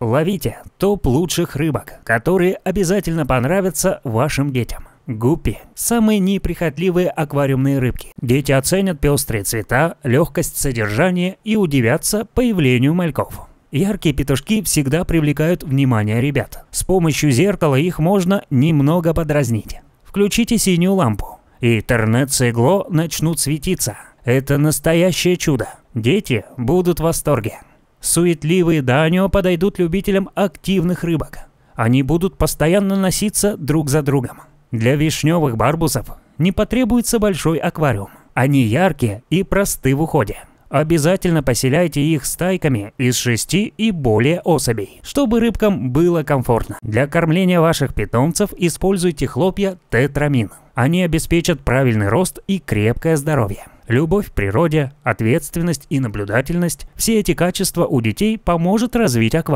Ловите топ лучших рыбок, которые обязательно понравятся вашим детям. Гуппи – самые неприхотливые аквариумные рыбки. Дети оценят пестрые цвета, легкость содержания и удивятся появлению мальков. Яркие петушки всегда привлекают внимание ребят. С помощью зеркала их можно немного подразнить. Включите синюю лампу, и интернет-цегло начнут светиться. Это настоящее чудо. Дети будут в восторге. Суетливые Данио подойдут любителям активных рыбок. Они будут постоянно носиться друг за другом. Для вишневых барбусов не потребуется большой аквариум. Они яркие и просты в уходе. Обязательно поселяйте их стайками из шести и более особей, чтобы рыбкам было комфортно. Для кормления ваших питомцев используйте хлопья тетрамин. Они обеспечат правильный рост и крепкое здоровье. Любовь к природе, ответственность и наблюдательность – все эти качества у детей поможет развить аквариум.